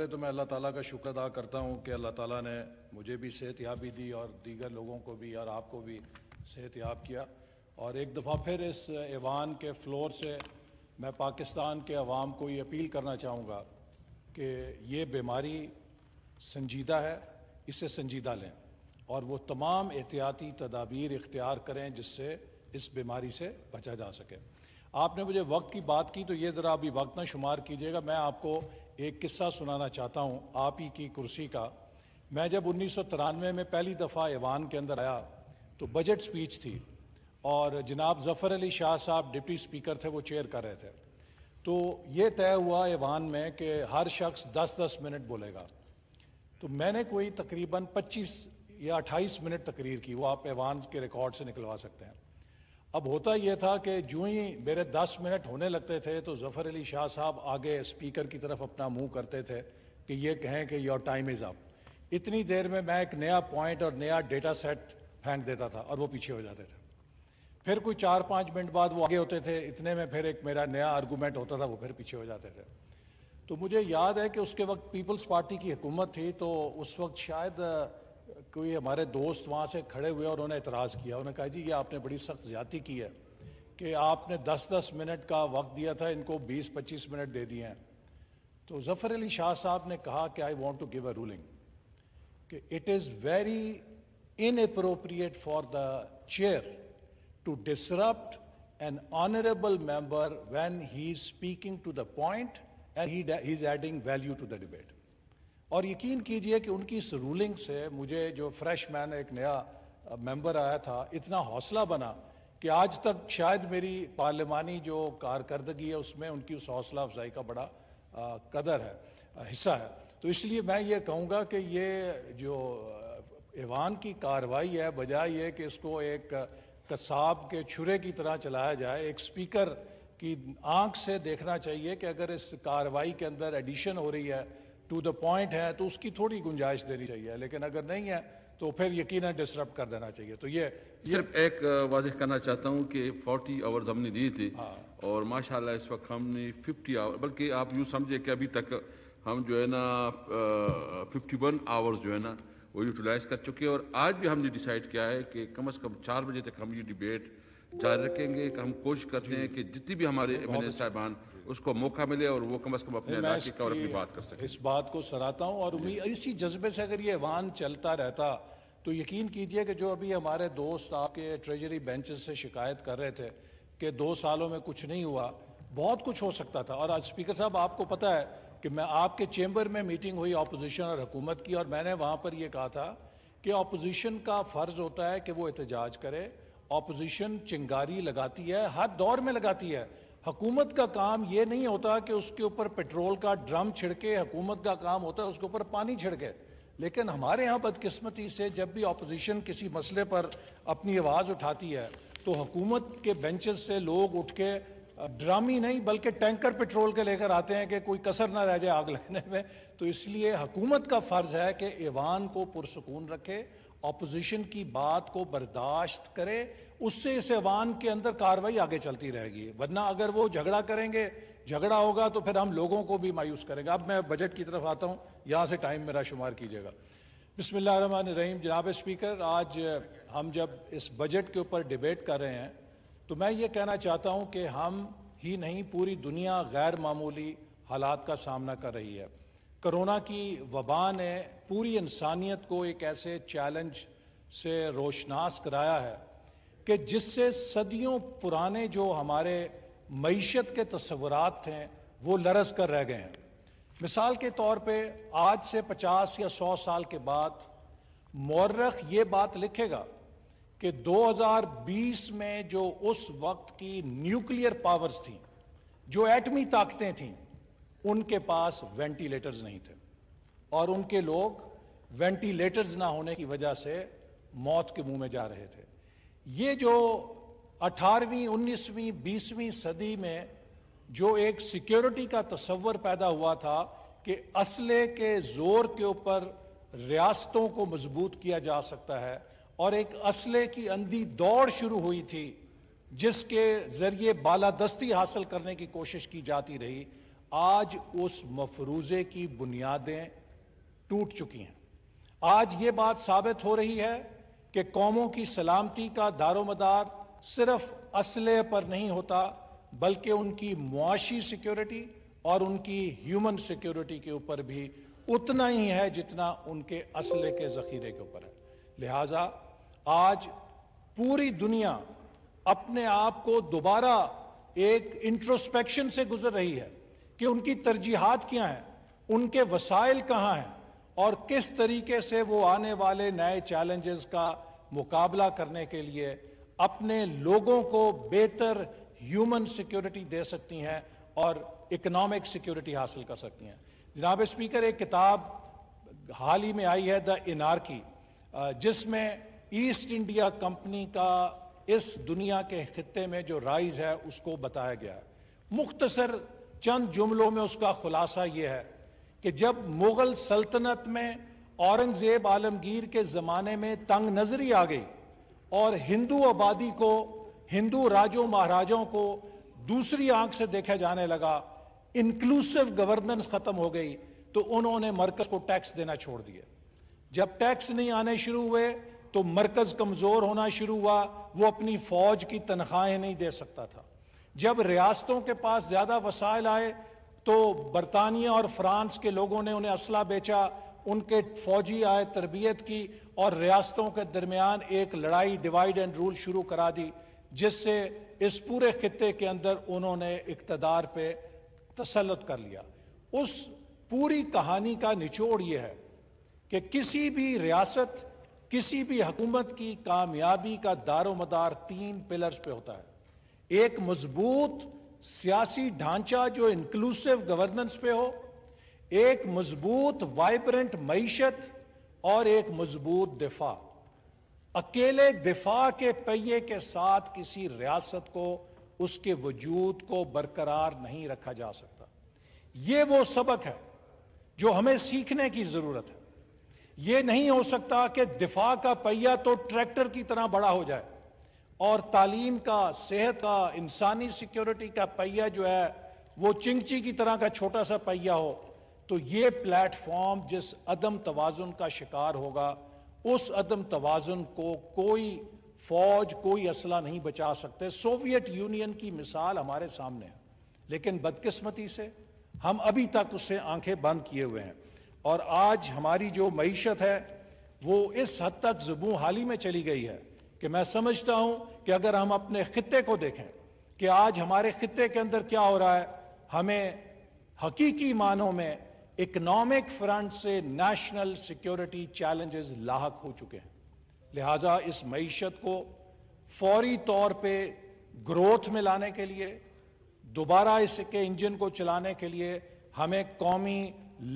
पहले तो मैं अल्लाह ताला का शुक्र अदा करता हूँ कि अल्लाह ताला ने मुझे भी सेहत याबी दी और दीगर लोगों को भी और आपको भी सेहत याब किया और एक दफ़ा फिर इस ऐवान के फ्लोर से मैं पाकिस्तान के अवाम को ये अपील करना चाहूँगा कि ये बीमारी संजीदा है इसे संजीदा लें और वो तमाम एहतियाती तदाबीर इख्तियार करें जिससे इस बीमारी से बचा जा सके आपने मुझे वक्त की बात की तो ये ज़रा अभी वक्त ना शुमार कीजिएगा मैं आपको एक किस्सा सुनाना चाहता हूँ आप ही की कुर्सी का मैं जब उन्नीस में पहली दफ़ा ऐवान के अंदर आया तो बजट स्पीच थी और जनाब जफ़र अली शाह साहब डिप्टी स्पीकर थे वो चेयर कर रहे थे तो ये तय हुआ ऐवान में कि हर शख्स 10-10 मिनट बोलेगा तो मैंने कोई तकरीबन 25 या 28 मिनट तकरीर की वो आप ऐवान के रिकॉर्ड से निकलवा सकते हैं अब होता यह था कि जो ही मेरे 10 मिनट होने लगते थे तो जफ़र अली शाह साहब आगे स्पीकर की तरफ अपना मुंह करते थे कि ये कहें कि योर टाइम इज़ अप इतनी देर में मैं एक नया पॉइंट और नया डेटा सेट फेंक देता था और वो पीछे हो जाते थे फिर कोई चार पाँच मिनट बाद वो आगे होते थे इतने में फिर एक मेरा नया आर्गूमेंट होता था वो फिर पीछे हो जाते थे तो मुझे याद है कि उसके वक्त पीपल्स पार्टी की हुकूमत थी तो उस वक्त शायद कोई हमारे दोस्त वहाँ से खड़े हुए और उन्होंने एतराज़ किया उन्होंने कहा जी ये आपने बड़ी सख्त ज्यादा की है कि आपने 10-10 मिनट का वक्त दिया था इनको 20-25 मिनट दे दिए हैं तो जफ़र अली शाह साहब ने कहा कि I want to give a ruling कि it is very inappropriate for the chair to disrupt an honourable member when he is speaking to the point and he is adding value to the debate और यकीन कीजिए कि उनकी इस ruling से मुझे जो फ्रेश मैन एक नया मेंबर आया था इतना हौसला बना कि आज तक शायद मेरी पार्लियमानी जो कारकर्दगी है उसमें उनकी उस हौसला अफजाई का बड़ा आ, कदर है हिस्सा है तो इसलिए मैं ये कहूँगा कि ये जो ईवान की कार्रवाई है बजाय ये कि इसको एक कसाब के छुरे की तरह चलाया जाए एक स्पीकर की आंख से देखना चाहिए कि अगर इस कार्रवाई के अंदर एडिशन हो रही है टू द पॉइंट है तो उसकी थोड़ी गुंजाइश देनी चाहिए लेकिन अगर नहीं है तो फिर यकीन डिस्टर्ब कर देना चाहिए तो ये सिर्फ एक वाजह करना चाहता हूँ कि 40 आवर्स हमने दिए थे हाँ। और माशाल्लाह इस वक्त हमने 50 आवर बल्कि आप यूँ समझे कि अभी तक हम जो है ना फिफ्टी वन आवर्स जो है ना वो यूटिलाइज कर चुके हैं और आज भी हमने डिसाइड किया है कि कम अज़ कम चार बजे तक हम ये डिबेट जारी रखेंगे हम कोशिश करते हैं कि जितनी भी हमारे एम एन अच्छा। साहबान उसको मौका मिले और वो कम अज़ कम अपने और अपनी बात कर सके इस बात को सराहता हूँ और उम्मीद इसी जज्बे से अगर ये वाहन चलता रहता तो यकीन कीजिए कि जो अभी हमारे दोस्त आपके ट्रेजरी बेंचेस से शिकायत कर रहे थे कि दो सालों में कुछ नहीं हुआ बहुत कुछ हो सकता था और आज स्पीकर साहब आपको पता है कि मैं आपके चेम्बर में मीटिंग हुई अपोजिशन और हुकूमत की और मैंने वहाँ पर यह कहा था कि अपोजिशन का फ़र्ज़ होता है कि वो एहतजाज करे अपोजिशन चिंगारी लगाती है हर दौर में लगाती है हकूमत का काम ये नहीं होता कि उसके ऊपर पेट्रोल का ड्रम छिड़के हकूमत का काम होता है उसके ऊपर पानी छिड़के लेकिन हमारे यहाँ बदकिस्मती से जब भी अपोजिशन किसी मसले पर अपनी आवाज़ उठाती है तो हुकूमत के बेंचेस से लोग उठ के ड्रम ही नहीं बल्कि टैंकर पेट्रोल के लेकर आते हैं कि कोई कसर ना रह जाए आग लगने में तो इसलिए हुकूमत का फ़र्ज़ है कि ईवान को पुरसकून रखे अपोजिशन की बात को बर्दाश्त करे उससे इस ऐवान के अंदर कार्रवाई आगे चलती रहेगी वरना अगर वो झगड़ा करेंगे झगड़ा होगा तो फिर हम लोगों को भी मायूस करेंगे अब मैं बजट की तरफ आता हूँ यहाँ से टाइम मेरा शुमार कीजिएगा बसमान रहीम जनाब स्पीकर आज हम जब इस बजट के ऊपर डिबेट कर रहे हैं तो मैं ये कहना चाहता हूँ कि हम ही नहीं पूरी दुनिया गैर मामूली हालात का सामना कर रही है कोरोना की वबा ने पूरी इंसानियत को एक ऐसे चैलेंज से रोशनास कराया है कि जिससे सदियों पुराने जो हमारे मीशत के तस्वुरात थे वो लरस कर रह गए हैं मिसाल के तौर पे आज से 50 या 100 साल के बाद मौरख ये बात लिखेगा कि 2020 में जो उस वक्त की न्यूक्लियर पावर्स थी जो एटमी ताकतें थीं उनके पास वेंटिलेटर्स नहीं थे और उनके लोग वेंटिलेटर्स ना होने की वजह से मौत के मुंह में जा रहे थे ये जो 18वीं 19वीं 20वीं सदी में जो एक सिक्योरिटी का तस्वर पैदा हुआ था कि असले के ज़ोर के ऊपर रियासतों को मजबूत किया जा सकता है और एक असले की अंधी दौड़ शुरू हुई थी जिसके ज़रिए बालादस्ती हासिल करने की कोशिश की जाती रही आज उस मफरूजे की बुनियादें टूट चुकी हैं आज ये बात साबित हो रही है कि कौमों की सलामती का दारोमदार सिर्फ असले पर नहीं होता बल्कि उनकी मुआशी सिक्योरिटी और उनकी ह्यूमन सिक्योरिटी के ऊपर भी उतना ही है जितना उनके असले के ज़खीरे के ऊपर है लिहाजा आज पूरी दुनिया अपने आप को दोबारा एक इंट्रोस्पेक्शन से गुजर रही है कि उनकी तरजीहत क्या हैं उनके वसाइल कहाँ हैं और किस तरीके से वो आने वाले नए चैलेंजेस का मुकाबला करने के लिए अपने लोगों को बेहतर ह्यूमन सिक्योरिटी दे सकती हैं और इकोनॉमिक सिक्योरिटी हासिल कर सकती हैं जनाब स्पीकर एक किताब हाल ही में आई है द इनारकी जिसमें ईस्ट इंडिया कंपनी का इस दुनिया के खत्े में जो राइज है उसको बताया गया है मुख्तसर चंद जुमलों में उसका खुलासा यह है कि जब मुग़ल सल्तनत में औरंगज़ेब आलमगीर के ज़माने में तंग नज़री आ गई और हिंदू आबादी को हिंदू राजों महाराजों को दूसरी आंख से देखा जाने लगा इंक्लूसिव गवर्नेंस ख़त्म हो गई तो उन्होंने मरकज़ को टैक्स देना छोड़ दिया जब टैक्स नहीं आने शुरू हुए तो मरकज़ कमज़ोर होना शुरू हुआ वो अपनी फ़ौज की तनख्वाहें नहीं दे सकता था जब रियासतों के पास ज़्यादा वसाइल आए तो बरतानिया और फ्रांस के लोगों ने उन्हें असला बेचा उनके फौजी आए तरबियत की और रियासतों के दरमियान एक लड़ाई डिवाइड एंड रूल शुरू करा दी जिससे इस पूरे खत्े के अंदर उन्होंने इकतदार पर तसलत कर लिया उस पूरी कहानी का निचोड़ ये है कि किसी भी रियासत किसी भी हुकूमत की कामयाबी का दारो मदार तीन पिलर्स पे होता है एक मजबूत सियासी ढांचा जो इंक्लूसिव गवर्नेंस पे हो एक मजबूत वाइब्रेंट मीशत और एक मजबूत दिफा अकेले दिफा के पहिए के साथ किसी रियासत को उसके वजूद को बरकरार नहीं रखा जा सकता ये वो सबक है जो हमें सीखने की ज़रूरत है ये नहीं हो सकता कि दिफा का पहिया तो ट्रैक्टर की तरह बड़ा हो जाए और तालीम का सेहत का इंसानी सिक्योरिटी का पहिया जो है वो चिंगची की तरह का छोटा सा पहिया हो तो ये प्लेटफॉर्म जिस अदम तोज़ुन का शिकार होगा उस अदम तोज़ुन को कोई फौज कोई असला नहीं बचा सकते सोवियत यूनियन की मिसाल हमारे सामने है लेकिन बदकिस्मती से हम अभी तक उससे आंखें बंद किए हुए हैं और आज हमारी जो मीशत है वो इस हद तक जबू ही में चली गई है कि मैं समझता हूं कि अगर हम अपने खत्े को देखें कि आज हमारे खत्े के अंदर क्या हो रहा है हमें हकीकी मानों में इकोनॉमिक फ्रंट से नेशनल सिक्योरिटी चैलेंजेस लाक हो चुके हैं लिहाजा इस मीशत को फौरी तौर पे ग्रोथ में लाने के लिए दोबारा इसके इंजन को चलाने के लिए हमें कौमी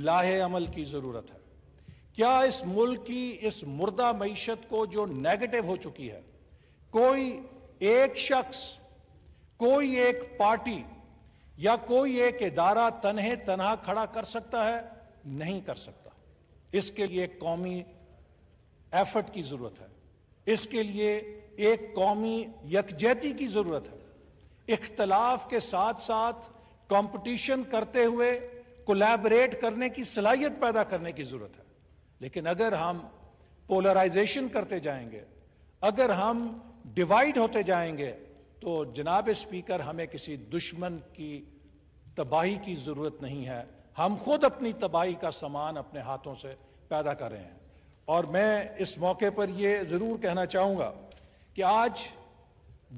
लाहे अमल की ज़रूरत है क्या इस मुल्क की इस मुर्दा मीशत को जो नेगेटिव हो चुकी है कोई एक शख्स कोई एक पार्टी या कोई एक इदारा तनहे तनहा खड़ा कर सकता है नहीं कर सकता इसके लिए कौमी एफर्ट की ज़रूरत है इसके लिए एक कौमी यकजहती की ज़रूरत है इख्तलाफ के साथ साथ कंपटीशन करते हुए कोलैबोरेट करने की सलाहियत पैदा करने की ज़रूरत है लेकिन अगर हम पोलराइजेशन करते जाएंगे अगर हम डिवाइड होते जाएंगे तो जनाब स्पीकर हमें किसी दुश्मन की तबाही की ज़रूरत नहीं है हम खुद अपनी तबाही का सामान अपने हाथों से पैदा कर रहे हैं और मैं इस मौके पर ये ज़रूर कहना चाहूँगा कि आज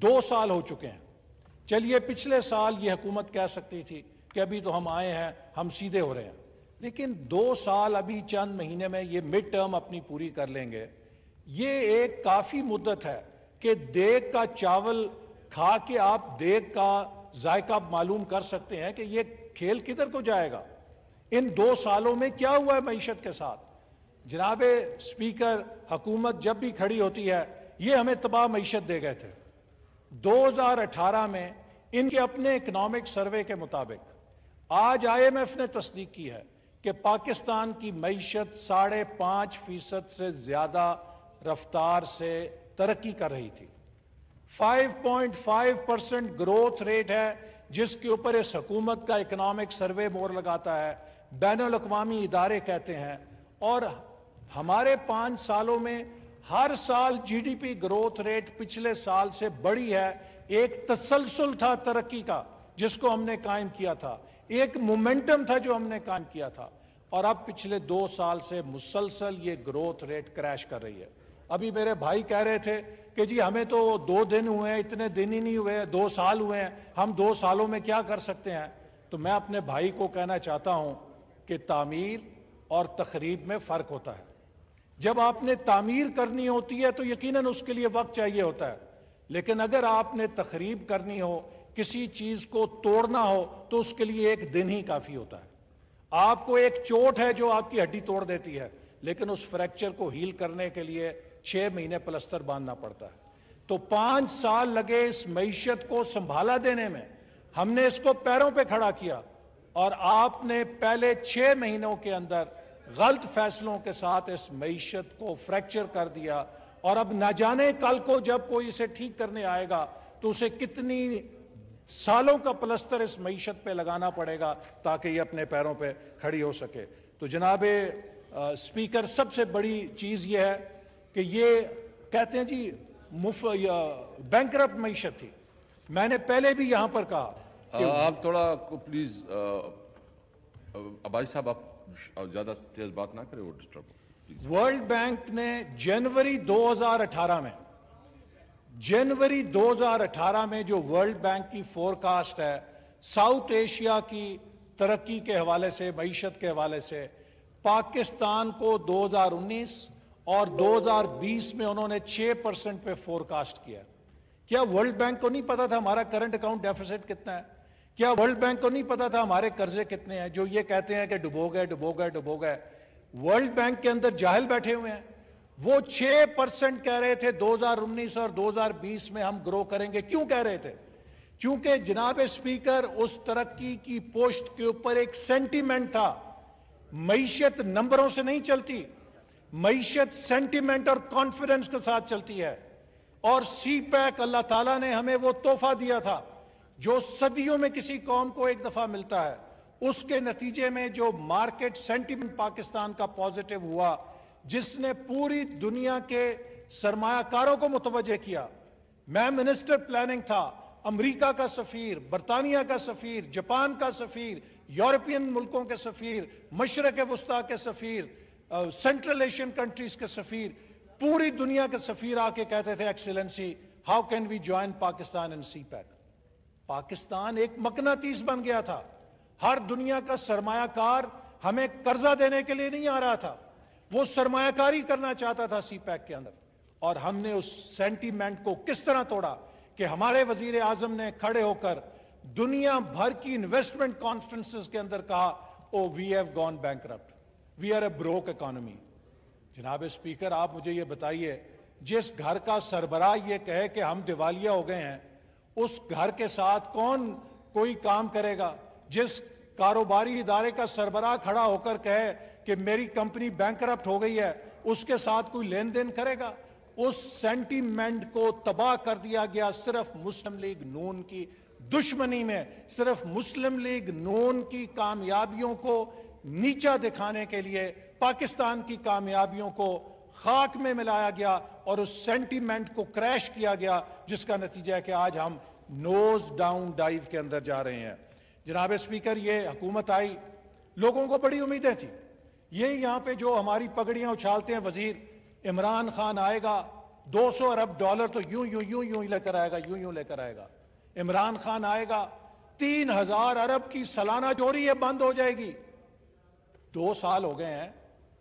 दो साल हो चुके हैं चलिए पिछले साल ये हुकूमत कह सकती थी कि अभी तो हम आए हैं हम सीधे हो रहे हैं लेकिन दो साल अभी चंद महीने में ये मिड टर्म अपनी पूरी कर लेंगे ये एक काफ़ी मुद्दत है कि देग का चावल खा के आप देग का जायका मालूम कर सकते हैं कि ये खेल किधर को जाएगा इन दो सालों में क्या हुआ है मीशत के साथ जनाब स्पीकर हकूमत जब भी खड़ी होती है ये हमें तबाह मीशत दे गए थे 2018 में इनके अपने इकनॉमिक सर्वे के मुताबिक आज आईएमएफ ने तस्दीक की है कि पाकिस्तान की मीशत साढ़े पाँच फ़ीसद से ज़्यादा रफ्तार से तरक्की कर रही थी 5.5 परसेंट ग्रोथ रेट है जिसके ऊपर इस हकूमत का इकनॉमिक सर्वे मोर लगाता है बैन अवी इदारे कहते हैं और हमारे पाँच सालों में हर साल जीडीपी ग्रोथ रेट पिछले साल से बड़ी है एक तसलसल था तरक्की का जिसको हमने कायम किया था एक मोमेंटम था जो हमने कायम किया था और अब पिछले दो साल से मुसलसल ये ग्रोथ रेट क्रैश कर रही है अभी मेरे भाई कह रहे थे कि जी हमें तो दो दिन हुए हैं इतने दिन ही नहीं हुए हैं दो साल हुए हैं हम दो सालों में क्या कर सकते हैं तो मैं अपने भाई को कहना चाहता हूं कि तामीर और तकरीब में फ़र्क होता है जब आपने तामीर करनी होती है तो यकीनन उसके लिए वक्त चाहिए होता है लेकिन अगर आपने तकरीब करनी हो किसी चीज़ को तोड़ना हो तो उसके लिए एक दिन ही काफ़ी होता है आपको एक चोट है जो आपकी हड्डी तोड़ देती है लेकिन उस फ्रैक्चर को हील करने के लिए छह महीने प्लस्तर बांधना पड़ता है तो पांच साल लगे इस मीशत को संभाला देने में हमने इसको पैरों पे खड़ा किया और आपने पहले छह महीनों के अंदर गलत फैसलों के साथ इस मीशत को फ्रैक्चर कर दिया और अब ना जाने कल को जब कोई इसे ठीक करने आएगा तो उसे कितनी सालों का प्लस्तर इस मीशत पे लगाना पड़ेगा ताकि ये अपने पैरों पे खड़ी हो सके तो जनाब स्पीकर सबसे बड़ी चीज़ ये है कि ये कहते हैं जी मुफ बैंक मीशत थी मैंने पहले भी यहाँ पर कहा आ, आप थोड़ा प्लीज़ अबाई साहब आप ज़्यादा तेज बात ना करें वो डिस्टर्ब वर्ल्ड बैंक ने जनवरी 2018 में जनवरी 2018 में जो वर्ल्ड बैंक की फोरकास्ट है साउथ एशिया की तरक्की के हवाले से मीशत के हवाले से पाकिस्तान को 2019 और 2020 में उन्होंने 6 परसेंट पे फोरकास्ट किया क्या वर्ल्ड बैंक को नहीं पता था हमारा करंट अकाउंट डेफिसिट कितना है क्या वर्ल्ड बैंक को नहीं पता था हमारे कर्जे कितने हैं जो ये कहते हैं कि डुबो गए डुबो गए डुबो गए वर्ल्ड बैंक के अंदर जाहिल बैठे हुए हैं वो 6 परसेंट कह रहे थे 2019 और 2020 में हम ग्रो करेंगे क्यों कह रहे थे क्योंकि जनाब स्पीकर उस तरक्की की पोस्ट के ऊपर एक सेंटीमेंट था मीशत नंबरों से नहीं चलती मीशत सेंटीमेंट और कॉन्फिडेंस के साथ चलती है और सी पैक अल्लाह ताला ने हमें वो तोहफा दिया था जो सदियों में किसी कौम को एक दफ़ा मिलता है उसके नतीजे में जो मार्केट सेंटीमेंट पाकिस्तान का पॉजिटिव हुआ जिसने पूरी दुनिया के सरमाकारों को मुतवजह किया मैं मिनिस्टर प्लानिंग था अमेरिका का सफ़ीर बरतानिया का सफ़ीर जापान का सफ़ीर यूरोपियन मुल्कों के सफ़ीर मशरक़ वस्ती के सफ़ीर सेंट्रल एशियन कंट्रीज़ के सफ़ीर पूरी दुनिया के सफ़ीर आके कहते थे excellency how can we join Pakistan and CPEC Pakistan एक मकनातीस बन गया था हर दुनिया का सरमाकार हमें कर्जा देने के लिए नहीं आ रहा था वो सरमायाकारी करना चाहता था सी पैक के अंदर और हमने उस सेंटीमेंट को किस तरह तोड़ा कि हमारे वजीर आजम ने खड़े होकर दुनिया भर की इन्वेस्टमेंट कॉन्फ्रेंस के अंदर कहा oh we have gone bank we are a broke economy जनाब स्पीकर आप मुझे ये बताइए जिस घर का सरबराह ये कहे कि हम दिवालिया हो गए हैं उस घर के साथ कौन कोई काम करेगा जिस कारोबारी इदारे का सरबराह खड़ा होकर कहे कि मेरी कंपनी बैंक हो गई है उसके साथ कोई लेन देन करेगा उस सेंटीमेंट को तबाह कर दिया गया सिर्फ मुस्लिम लीग नून की दुश्मनी में सिर्फ मुस्लिम लीग नून की कामयाबियों को नीचा दिखाने के लिए पाकिस्तान की कामयाबियों को खाक में मिलाया गया और उस सेंटीमेंट को क्रैश किया गया जिसका नतीजा है कि आज हम नोज डाउन डाइव के अंदर जा रहे हैं जनाब स्पीकर ये हुकूमत आई लोगों को बड़ी उम्मीदें थी यही यहाँ पे जो हमारी पगड़ियाँ उछालते हैं वजीर इमरान खान आएगा 200 अरब डॉलर तो यूं यूं यूं यूं लेकर आएगा यूं यूं लेकर आएगा इमरान खान आएगा तीन हजार अरब की सालाना चोरी ये बंद हो जाएगी दो साल हो गए हैं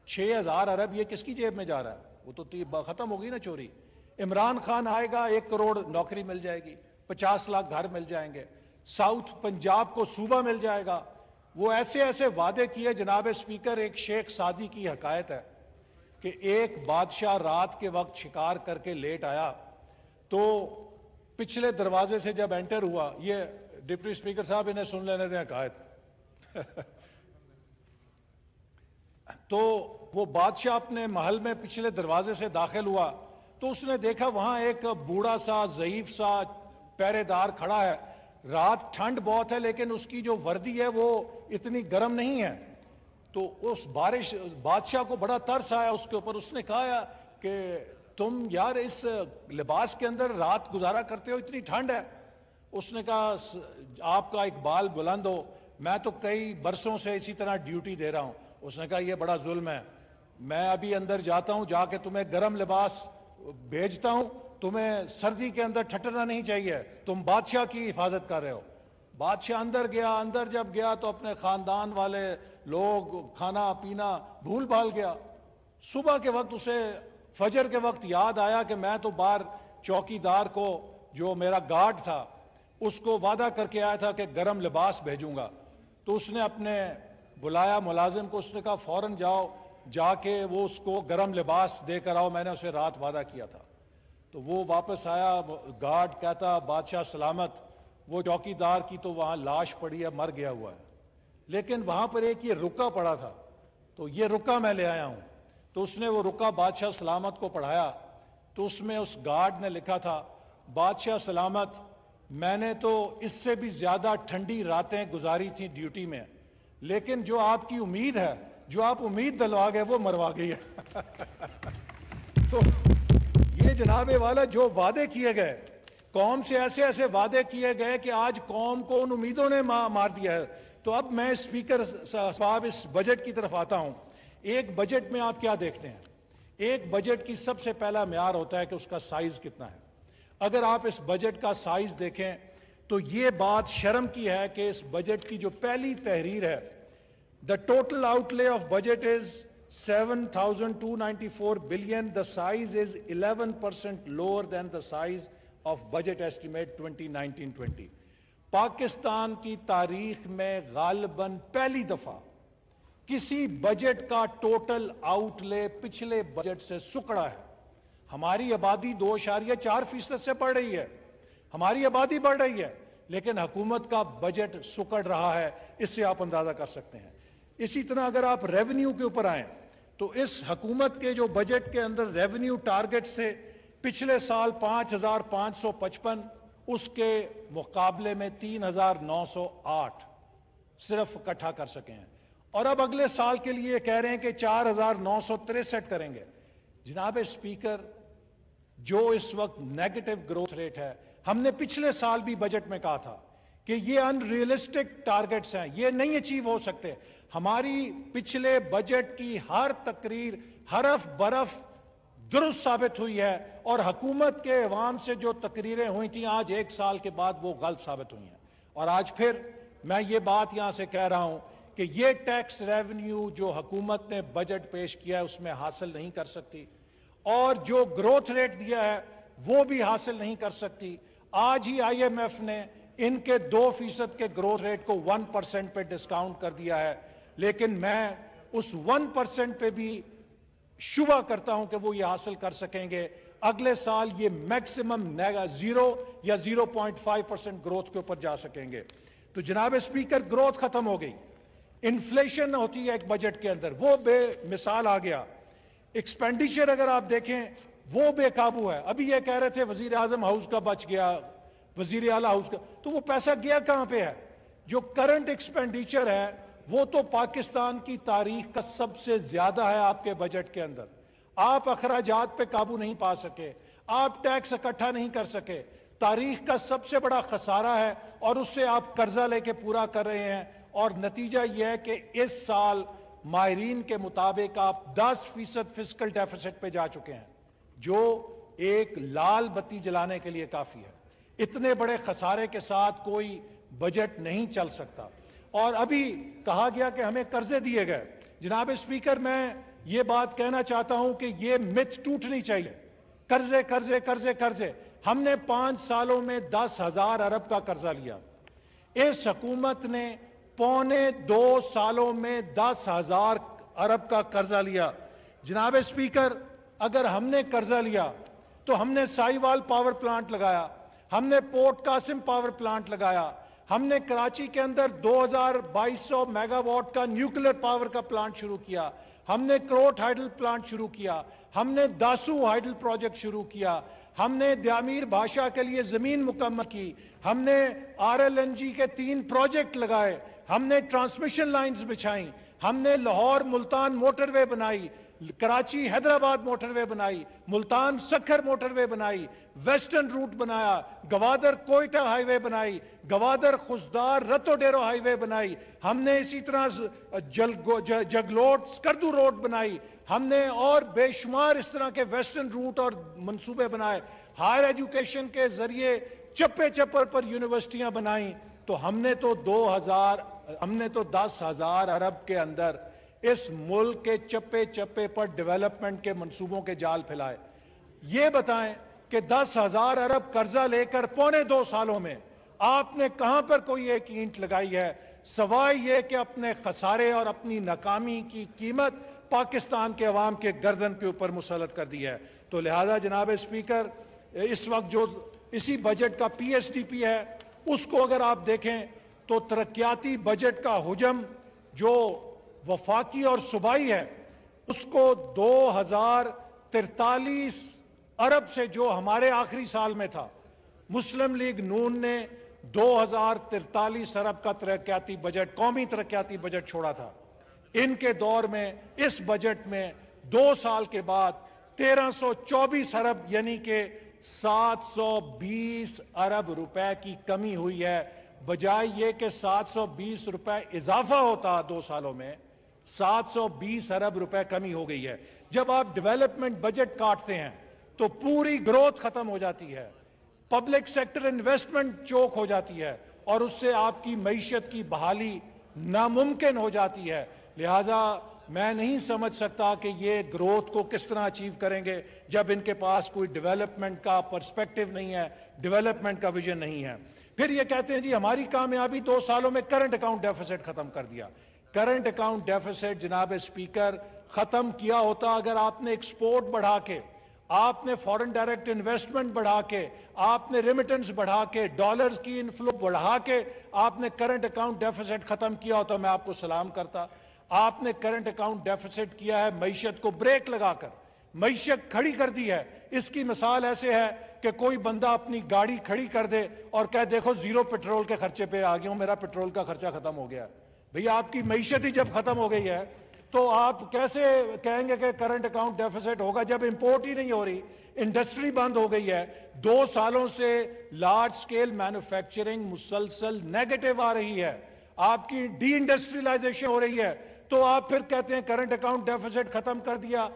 छः हजार अरब ये किसकी जेब में जा रहा है वो तो ख़त्म होगी ना चोरी इमरान खान आएगा एक करोड़ नौकरी मिल जाएगी पचास लाख घर मिल जाएंगे साउथ पंजाब को सूबा मिल जाएगा वो ऐसे ऐसे वादे किए जनाब स्पीकर एक शेख सादी की हकायत है कि एक बादशाह रात के वक्त शिकार करके लेट आया तो पिछले दरवाजे से जब एंटर हुआ ये डिप्टी स्पीकर साहब इन्हें सुन लेने दें हकायत तो वो बादशाह अपने महल में पिछले दरवाजे से दाखिल हुआ तो उसने देखा वहां एक बूढ़ा सा ज़यीफ सा पहरेदार खड़ा है रात ठंड बहुत है लेकिन उसकी जो वर्दी है वो इतनी गर्म नहीं है तो उस बारिश बादशाह को बड़ा तरस आया उसके ऊपर उसने कहा कि तुम यार इस लिबास के अंदर रात गुजारा करते हो इतनी ठंड है उसने कहा आपका एक बाल बुलंद हो मैं तो कई बरसों से इसी तरह ड्यूटी दे रहा हूँ उसने कहा यह बड़ा जुल्म है मैं अभी अंदर जाता हूँ जाके तुम्हें गर्म लिबास भेजता हूँ तुम्हें सर्दी के अंदर ठटरना नहीं चाहिए तुम बादशाह की हिफाजत कर रहे हो बादशाह अंदर गया अंदर जब गया तो अपने ख़ानदान वाले लोग खाना पीना भूल भाल गया सुबह के वक्त उसे फजर के वक्त याद आया कि मैं तो बार चौकीदार को जो मेरा गार्ड था उसको वादा करके आया था कि गर्म लिबास भेजूंगा तो उसने अपने बुलाया मुलाजिम को उसने कहा फ़ौरन जाओ जाके वो उसको गर्म लिबास देकर आओ मैंने उसे रात वादा किया था तो वो वापस आया गार्ड कहता बादशाह सलामत वो चौकीदार की तो वहाँ लाश पड़ी है मर गया हुआ है लेकिन वहाँ पर एक ये रुका पड़ा था तो ये रुका मैं ले आया हूँ तो उसने वो रुका बादशाह सलामत को पढ़ाया तो उसमें उस गार्ड ने लिखा था बादशाह सलामत मैंने तो इससे भी ज़्यादा ठंडी रातें गुजारी थी ड्यूटी में लेकिन जो आपकी उम्मीद है जो आप उम्मीद दिलवा गए वो मरवा गई है तो जनाबे वाला जो वादे किए गए कौम से ऐसे ऐसे वादे किए गए कि आज कौम को उन उम्मीदों ने मा, मार दिया है तो अब मैं स्पीकर साहब इस बजट की तरफ आता हूं एक बजट में आप क्या देखते हैं एक बजट की सबसे पहला मैार होता है कि उसका साइज़ कितना है अगर आप इस बजट का साइज़ देखें तो ये बात शर्म की है कि इस बजट की जो पहली तहरीर है the total outlay of budget is 7,294 billion. The size is 11% lower than the size of budget estimate 2019-20. Pakistan की तारीख में गालबन पहली दफा किसी बजट का टोटल आउटले पिछले बजट से सुकड़ा है हमारी आबादी दो शारिया चार फीसद से बढ़ रही है हमारी आबादी बढ़ रही है लेकिन हुकूमत का बजट सुकड़ रहा है इससे आप अंदाजा कर सकते हैं इसी तरह अगर आप रेवेन्यू के ऊपर आएँ तो इस हकूमत के जो बजट के अंदर रेवेन्यू टारगेट थे पिछले साल 5,555 उसके मुकाबले में 3,908 सिर्फ इकट्ठा कर सके हैं और अब अगले साल के लिए कह रहे हैं कि चार हजार नौ सौ तिरसठ करेंगे जनाब स्पीकर जो इस वक्त नेगेटिव ग्रोथ रेट है हमने पिछले साल भी बजट में कहा था कि ये अनरियलिस्टिक टारगेट्स हैं ये नहीं अचीव हो सकते हमारी पिछले बजट की हर तकरीर हरफ बरफ दुरुस्त साबित हुई है और हकूमत के अवाम से जो तकरीरें हुई थी आज एक साल के बाद वो गलत साबित हुई हैं और आज फिर मैं ये बात यहाँ से कह रहा हूँ कि ये टैक्स रेवेन्यू जो हकूमत ने बजट पेश किया है उसमें हासिल नहीं कर सकती और जो ग्रोथ रेट दिया है वो भी हासिल नहीं कर सकती आज ही आईएमएफ ने इनके दो फीसद के ग्रोथ रेट को वन परसेंट पर डिस्काउंट कर दिया है लेकिन मैं उस वन परसेंट पे भी शुभ करता हूं कि वो ये हासिल कर सकेंगे अगले साल ये मैक्सिमम जीरो या zero point five percent growth के ऊपर जा सकेंगे तो जनाब स्पीकर ग्रोथ खत्म हो गई इन्फ्लेशन होती है एक बजट के अंदर वो बेमिसाल आ गया एक्सपेंडिचर अगर आप देखें वो बेकाबू है अभी ये कह रहे थे वजीर आजम हाउस का बच गया वजीर अला हाउस का तो वो पैसा गया कहां पे है जो करंट एक्सपेंडिचर है वो तो पाकिस्तान की तारीख का सबसे ज्यादा है आपके बजट के अंदर आप अखराज पे काबू नहीं पा सके आप टैक्स इकट्ठा नहीं कर सके तारीख का सबसे बड़ा खसारा है और उससे आप कर्जा लेके पूरा कर रहे हैं और नतीजा यह है कि इस साल माहरीन के मुताबिक आप 10 फीसद फिजिकल डेफिसिट पे जा चुके हैं जो एक लाल बत्ती जलाने के लिए काफ़ी है इतने बड़े खसारे के साथ कोई बजट नहीं चल सकता और अभी कहा गया कि हमें कर्जे दिए गए जनाब स्पीकर मैं ये बात कहना चाहता हूं कि ये मिथ टूटनी चाहिए कर्जे कर्जे कर्जे कर्जे हमने पांच सालों में दस हजार अरब का कर्जा लिया इस हकूमत ने पौने दो सालों में दस हजार अरब का कर्जा लिया जनाब स्पीकर अगर हमने कर्जा लिया तो हमने साईवाल पावर प्लांट लगाया हमने पोर्ट कासिम पावर प्लांट लगाया हमने कराची के अंदर सौ मेगावाट का न्यूक्लियर पावर का प्लांट शुरू किया हमने क्रोट हाइडल प्लांट शुरू किया हमने दासू हाइडल प्रोजेक्ट शुरू किया हमने द्यामीर भाषा के लिए ज़मीन मुकम्मल की हमने आरएलएनजी के तीन प्रोजेक्ट लगाए हमने ट्रांसमिशन लाइंस बिछाई हमने लाहौर मुल्तान मोटरवे बनाई कराची हैदराबाद मोटरवे बनाई मुल्तान सखर मोटरवे बनाई वेस्टर्न रूट बनाया गवादर कोयटा हाईवे बनाई गवादर खुशदार रतोडेरो हाईवे बनाई हमने इसी तरह जगलोट स्कर्दू रोड बनाई हमने और बेशुमार इस तरह के वेस्टर्न रूट और मंसूबे बनाए हायर एजुकेशन के जरिए चप्पे चप्पर पर यूनिवर्सिटियां बनाई तो हमने तो दो हजार हमने तो दस हजार अरब के अंदर इस मुल्क के चप्पे चप्पे पर डेवलपमेंट के मंसूबों के जाल फैलाए ये बताएं कि दस हजार अरब कर्जा लेकर पौने दो सालों में आपने कहां पर कोई एक ईंट लगाई है सवाई ये कि अपने खसारे और अपनी नाकामी की कीमत पाकिस्तान के अवाम के गर्दन के ऊपर मुसलत कर दी है तो लिहाजा जनाब स्पीकर इस वक्त जो इसी बजट का पीएसडीपी है उसको अगर आप देखें तो तरक्याती बजट का हजम जो वफाकी और सूबाई है उसको दो हजार तिरतालीस अरब से जो हमारे आखिरी साल में था मुस्लिम लीग नून ने दो हजार तिरतालीस अरब का तरक्याती बजट कौमी तरक्याती बजट छोड़ा था इनके दौर में इस बजट में दो साल के बाद तेरह सौ चौबीस अरब यानी के 720 अरब रुपए की कमी हुई है बजाय ये कि 720 रुपए इजाफा होता दो सालों में 720 अरब रुपए कमी हो गई है जब आप डेवलपमेंट बजट काटते हैं तो पूरी ग्रोथ खत्म हो जाती है पब्लिक सेक्टर इन्वेस्टमेंट चोक हो जाती है और उससे आपकी मीशत की बहाली नामुमकिन हो जाती है लिहाजा मैं नहीं समझ सकता कि ये ग्रोथ को किस तरह अचीव करेंगे जब इनके पास कोई डेवलपमेंट का पर्सपेक्टिव नहीं है डेवलपमेंट का विजन नहीं है फिर ये कहते हैं जी हमारी कामयाबी दो सालों में करंट अकाउंट डेफिसिट खत्म कर दिया करंट अकाउंट डेफिसिट जनाब स्पीकर खत्म किया होता अगर आपने एक्सपोर्ट बढ़ा के आपने फॉरेन डायरेक्ट इन्वेस्टमेंट बढ़ा के आपने रिमिटेंस बढ़ा के डॉलर्स की इनफ्लो बढ़ा के आपने करंट अकाउंट डेफिसिट खत्म किया होता मैं आपको सलाम करता आपने करंट अकाउंट डेफिसिट किया है मीशत को ब्रेक लगाकर मीशत खड़ी कर दी है इसकी मिसाल ऐसे है कि कोई बंदा अपनी गाड़ी खड़ी कर दे और कह देखो जीरो पेट्रोल के खर्चे पे आ गया हूं मेरा पेट्रोल का खर्चा खत्म हो गया है भैया आपकी मीशत ही जब खत्म हो गई है तो आप कैसे कहेंगे कि करंट अकाउंट डेफिसिट होगा जब इंपोर्ट ही नहीं हो रही इंडस्ट्री बंद हो गई है दो सालों से लार्ज स्केल मैन्युफैक्चरिंग मुसलसल नेगेटिव आ रही है आपकी डी इंडस्ट्रियलाइजेशन हो रही है तो आप फिर कहते हैं करंट अकाउंट डेफिसिट खत्म कर दिया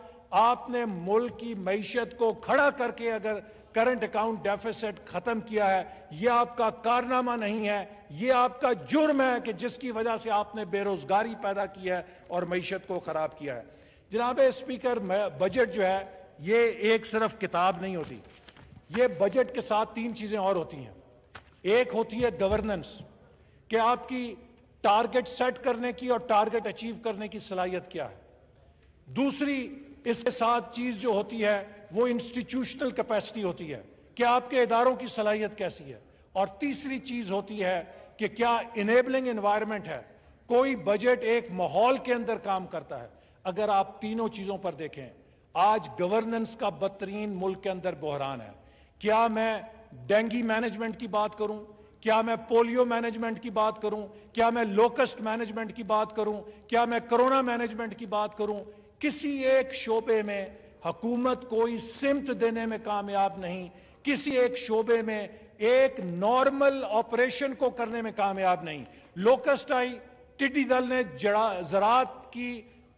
आपने मुल्क की मीशत को खड़ा करके अगर करंट अकाउंट डेफिसिट खत्म किया है यह आपका कारनामा नहीं है यह आपका जुर्म है कि जिसकी वजह से आपने बेरोजगारी पैदा की है और मीशत को ख़राब किया है जनाब स्पीकर बजट जो है ये एक सिर्फ किताब नहीं होती ये बजट के साथ तीन चीज़ें और होती हैं एक होती है गवर्नेंस कि आपकी टारगेट सेट करने की और टारगेट अचीव करने की सलाहियत क्या है दूसरी इसके साथ चीज़ जो होती है वो इंस्टीट्यूशनल कैपेसिटी होती है कि आपके इदारों की सलाहियत कैसी है और तीसरी चीज़ होती है कि क्या इनेबलिंग इन्वायरमेंट है कोई बजट एक माहौल के अंदर काम करता है अगर आप तीनों चीज़ों पर देखें आज गवर्नेंस का बदतरीन मुल्क के अंदर बहरान है क्या मैं डेंगी मैनेजमेंट की बात करूं क्या मैं पोलियो मैनेजमेंट की बात करूं क्या मैं लोकस्ट मैनेजमेंट की बात करूं क्या मैं कोरोना मैनेजमेंट की बात करूं किसी एक शोबे में हकूमत कोई सिमत देने में कामयाब नहीं किसी एक शोबे में एक नॉर्मल ऑपरेशन को करने में कामयाब नहीं लोकस्ट आई टिड्डी दल ने जड़ा ज़रात की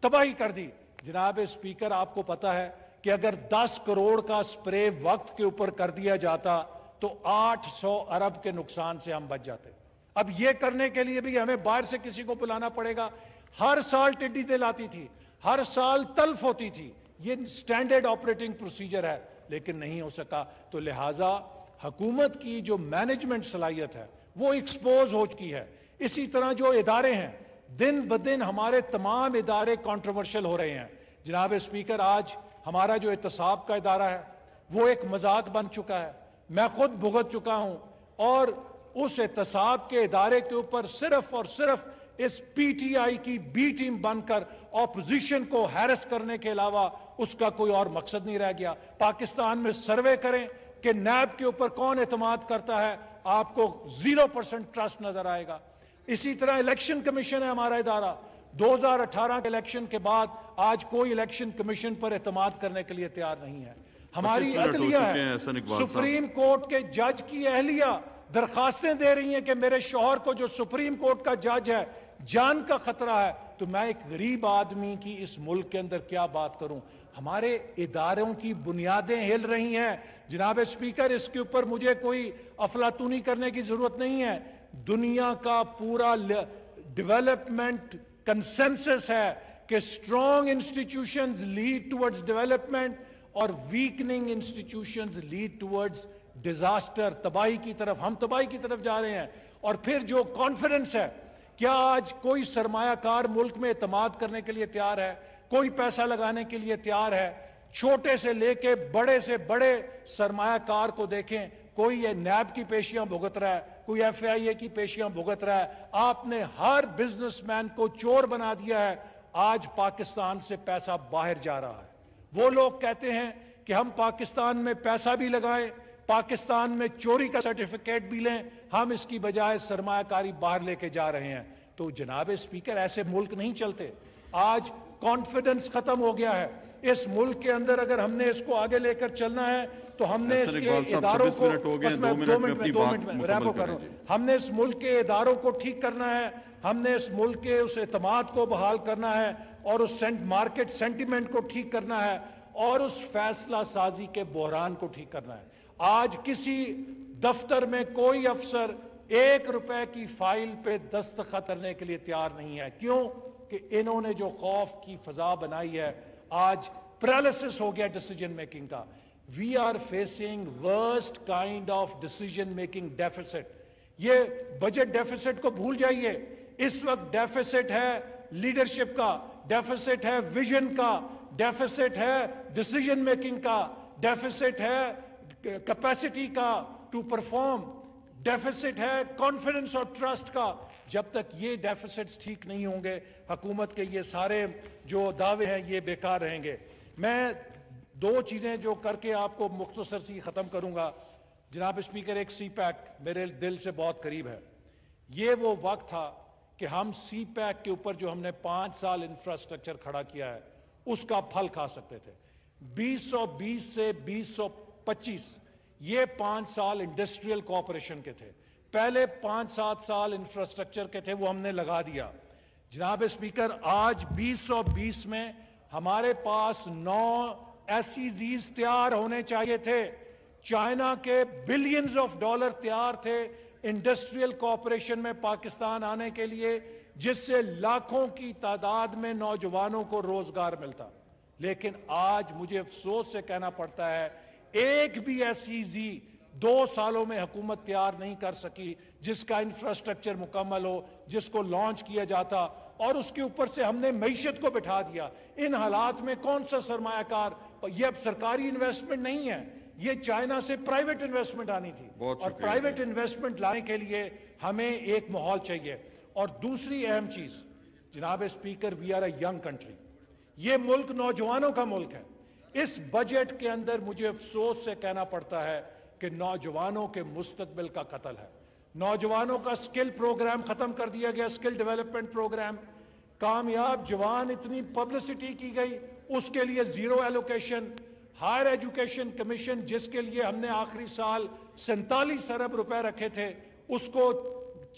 तबाही कर दी जनाब स्पीकर आपको पता है कि अगर 10 करोड़ का स्प्रे वक्त के ऊपर कर दिया जाता तो 800 अरब के नुकसान से हम बच जाते अब यह करने के लिए भी हमें बाहर से किसी को बुलाना पड़ेगा हर साल टिड्डी दल आती थी हर साल तल्फ होती थी ये स्टैंडर्ड ऑपरेटिंग प्रोसीजर है लेकिन नहीं हो सका तो लिहाजा हकूमत की जो मैनेजमेंट सलाहियत है वो एक्सपोज हो चुकी है इसी तरह जो इदारे हैं दिन ब दिन हमारे तमाम इदारे कॉन्ट्रोवर्शल हो रहे हैं जनाब स्पीकर आज हमारा जो एहतसाब का इदारा है वो एक मजाक बन चुका है मैं खुद भुगत चुका हूँ और उस एहतसाब के इदारे के ऊपर सिर्फ और सिर्फ इस पीटीआई की बी टीम बनकर ऑपोजिशन को हैरस करने के अलावा उसका कोई और मकसद नहीं रह गया पाकिस्तान में सर्वे करें कि नैब के ऊपर कौन एतमाद करता है आपको जीरो परसेंट ट्रस्ट नजर आएगा इसी तरह इलेक्शन कमीशन है हमारा इदारा 2018 के इलेक्शन के बाद आज कोई इलेक्शन कमीशन पर एतमाद करने के लिए तैयार नहीं है हमारी अदलिया है सुप्रीम कोर्ट के जज की अहलिया दरखास्तें दे रही हैं कि मेरे शोहर को जो सुप्रीम कोर्ट का जज है जान का खतरा है तो मैं एक गरीब आदमी की इस मुल्क के अंदर क्या बात करूं हमारे इदारों की बुनियादें हिल रही हैं जनाब स्पीकर इसके ऊपर मुझे कोई अफलातूनी करने की जरूरत नहीं है दुनिया का पूरा डेवलपमेंट कंसेंसस है कि strong institutions lead towards development और weakening institutions lead towards disaster तबाही की तरफ हम तबाही की तरफ जा रहे हैं और फिर जो कॉन्फिडेंस है क्या आज कोई सरमायाकार मुल्क में अतमाद करने के लिए तैयार है कोई पैसा लगाने के लिए तैयार है छोटे से लेके बड़े से बड़े सरमायाकार को देखें कोई ये नैब की पेशियां भुगत रहा है कोई एफ आई ए की पेशियां भुगत रहा है आपने हर बिजनेसमैन को चोर बना दिया है आज पाकिस्तान से पैसा बाहर जा रहा है वो लोग कहते हैं कि हम पाकिस्तान में पैसा भी लगाएं पाकिस्तान में चोरी का सर्टिफिकेट भी लें हम इसकी बजाय सरमाकारी बाहर लेके जा रहे हैं तो जनाब स्पीकर ऐसे मुल्क नहीं चलते आज कॉन्फिडेंस खत्म हो गया है इस मुल्क के अंदर अगर हमने इसको आगे लेकर चलना है तो हमने इसके इदारों को दो मिनट में दो मिनट में रैपो करो हमने इस मुल्क के इदारों को ठीक करना है हमने इस मुल्क के उस अतमाद को बहाल करना है और उस सेंट मार्केट सेंटिमेंट को ठीक करना है और उस फैसला साजी के बहरान को ठीक करना है आज किसी दफ्तर में कोई अफसर एक रुपए की फाइल पे दस्तखत करने के लिए तैयार नहीं है क्यों कि इन्होंने जो खौफ की फजा बनाई है आज पैरालिसिस हो गया डिसीजन मेकिंग का we are facing worst kind of decision making deficit ये बजट डेफिसिट को भूल जाइए इस वक्त डेफिसिट है लीडरशिप का डेफिसिट है विजन का डेफिसिट है डिसीजन मेकिंग का डेफिसिट है कैपेसिटी का टू परफॉर्म डेफिसिट है कॉन्फिडेंस और ट्रस्ट का जब तक ये डेफिसिट्स ठीक नहीं होंगे हकूमत के ये सारे जो दावे हैं ये बेकार रहेंगे मैं दो चीज़ें जो करके आपको मुख्तसर सी ख़त्म करूँगा जनाब स्पीकर एक सी पैक मेरे दिल से बहुत करीब है ये वो वक्त था कि हम सी पैक के ऊपर जो हमने पाँच साल इंफ्रास्ट्रक्चर खड़ा किया है उसका फल खा सकते थे 2020 से 2025 पच्चीस ये पांच साल इंडस्ट्रियल कॉपरेशन के थे पहले पांच सात साल इंफ्रास्ट्रक्चर के थे वो हमने लगा दिया जनाब स्पीकर आज 2020 में हमारे पास नौ ऐसी e तैयार होने चाहिए थे चाइना के बिलियंस ऑफ डॉलर तैयार थे इंडस्ट्रियल कॉपरेशन में पाकिस्तान आने के लिए जिससे लाखों की तादाद में नौजवानों को रोजगार मिलता लेकिन आज मुझे अफसोस से कहना पड़ता है एक भी ऐसी जी e दो सालों में हुकूमत तैयार नहीं कर सकी जिसका इंफ्रास्ट्रक्चर मुकम्मल हो जिसको लॉन्च किया जाता और उसके ऊपर से हमने मीशत को बिठा दिया इन हालात में कौन सा सरमाकार ये अब सरकारी इन्वेस्टमेंट नहीं है ये चाइना से प्राइवेट इन्वेस्टमेंट आनी थी और प्राइवेट इन्वेस्टमेंट लाने के लिए हमें एक माहौल चाहिए और दूसरी अहम चीज जनाब speaker we are a young country ये मुल्क नौजवानों का मुल्क है इस बजट के अंदर मुझे अफसोस से कहना पड़ता है कि नौजवानों के मुस्तबिल का कत्ल है नौजवानों का स्किल प्रोग्राम ख़त्म कर दिया गया स्किल डेवलपमेंट प्रोग्राम कामयाब जवान इतनी पब्लिसिटी की गई उसके लिए zero allocation higher education commission जिसके लिए हमने आखिरी साल सैतालीस अरब रुपए रखे थे उसको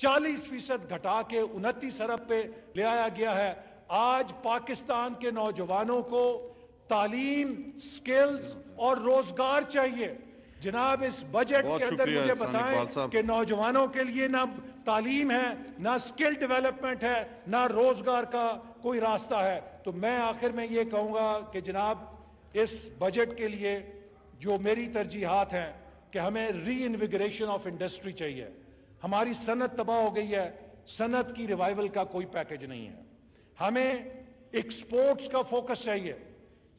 40 फीसद घटा के उनतीस अरब पे ले आया गया है आज पाकिस्तान के नौजवानों को तालीम स्किल्स और रोजगार चाहिए जनाब इस बजट के अंदर मुझे बताएं कि नौजवानों के लिए ना तालीम है ना स्किल डेवलपमेंट है ना रोजगार का कोई रास्ता है तो मैं आखिर में ये कहूँगा कि जनाब इस बजट के लिए जो मेरी तरजीहत हैं कि हमें री इन्विग्रेशन ऑफ इंडस्ट्री चाहिए हमारी सनत तबाह हो गई है सनत की रिवाइवल का कोई पैकेज नहीं है हमें एक्सपोर्ट्स का फोकस चाहिए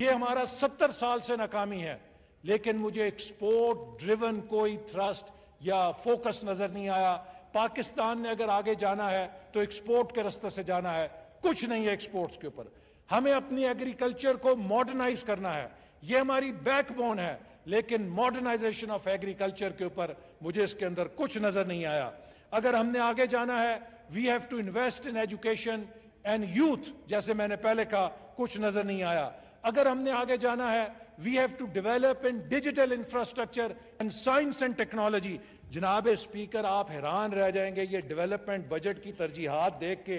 ये हमारा सत्तर साल से नाकामी है लेकिन मुझे एक्सपोर्ट ड्रिवन कोई थ्रस्ट या फोकस नजर नहीं आया पाकिस्तान ने अगर आगे जाना है तो एक्सपोर्ट के रास्ते से जाना है कुछ नहीं है एक्सपोर्ट्स के ऊपर हमें अपनी एग्रीकल्चर को मॉडर्नाइज करना है यह हमारी बैकबोन है लेकिन मॉडर्नाइजेशन ऑफ एग्रीकल्चर के ऊपर मुझे इसके अंदर कुछ नजर नहीं आया अगर हमने आगे जाना है we have to invest in education and youth जैसे मैंने पहले कहा कुछ नजर नहीं आया अगर हमने आगे जाना है we have to develop in digital infrastructure and science and technology जनाब स्पीकर आप हैरान रह जाएंगे ये डेवलपमेंट बजट की तरजीहत देख के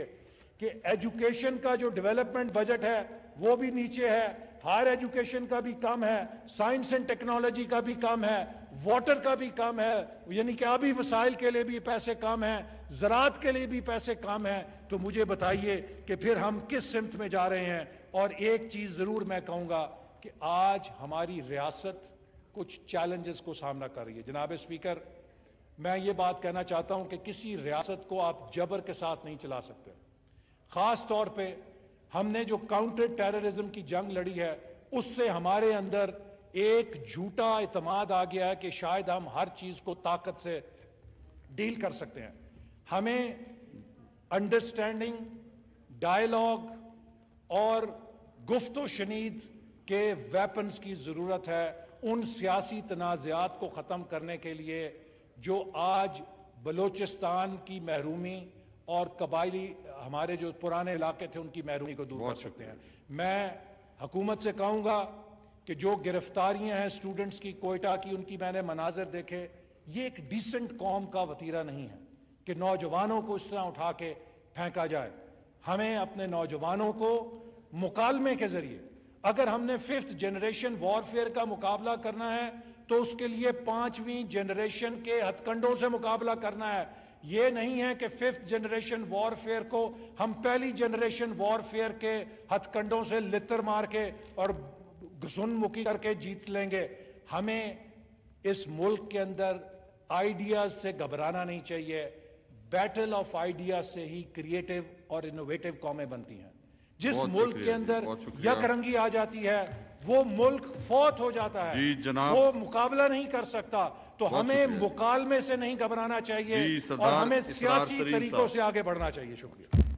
कि एजुकेशन का जो डेवलपमेंट बजट है वो भी नीचे है हायर एजुकेशन का भी कम है साइंस एंड टेक्नोलॉजी का भी कम है वाटर का भी कम है यानी कि अभी वसाइल के लिए भी पैसे कम हैं ज़रात के लिए भी पैसे कम हैं तो मुझे बताइए कि फिर हम किस सिमत में जा रहे हैं और एक चीज़ ज़रूर मैं कहूंगा कि आज हमारी रियासत कुछ चैलेंजेस को सामना कर रही है जनाब स्पीकर मैं ये बात कहना चाहता हूं कि किसी रियासत को आप जबर के साथ नहीं चला सकते ख़ास तौर पे हमने जो काउंटर टेररिज्म की जंग लड़ी है उससे हमारे अंदर एक झूठा इतमाद आ गया है कि शायद हम हर चीज़ को ताकत से डील कर सकते हैं हमें अंडरस्टैंडिंग डायलॉग और गुफ्त शनीद के वेपन्स की ज़रूरत है उन सियासी तनाज़ात को ख़त्म करने के लिए जो आज बलोचिस्तान की महरूमी और कबायली हमारे जो पुराने इलाके थे उनकी महरूमी को दूर कर सकते हैं मैं हकूमत से कहूँगा कि जो गिरफ्तारियाँ हैं स्टूडेंट्स की कोयटा की उनकी मैंने मनाजर देखे ये एक डिसेंट कौम का वतीरा नहीं है कि नौजवानों को इस तरह उठा के फेंका जाए हमें अपने नौजवानों को मुकालमे के जरिए अगर हमने फिफ्थ जनरेशन वॉरफेयर का मुकाबला करना है तो उसके लिए पांचवी जनरेशन के हथकंडों से मुकाबला करना है ये नहीं है कि फिफ्थ जनरेशन वॉरफेयर को हम पहली जनरेशन वॉरफेयर के हथकंडों से लितर मार के और घुसनमुखी करके जीत लेंगे हमें इस मुल्क के अंदर आइडियाज से घबराना नहीं चाहिए बैटल ऑफ आइडिया से ही क्रिएटिव और इनोवेटिव कौमें बनती हैं जिस मुल्क के अंदर यकरंगी आ जाती है वो मुल्क फौत हो जाता है वो मुकाबला नहीं कर सकता तो हमें मुकालमे से नहीं घबराना चाहिए और हमें सियासी तरीकों से आगे बढ़ना चाहिए शुक्रिया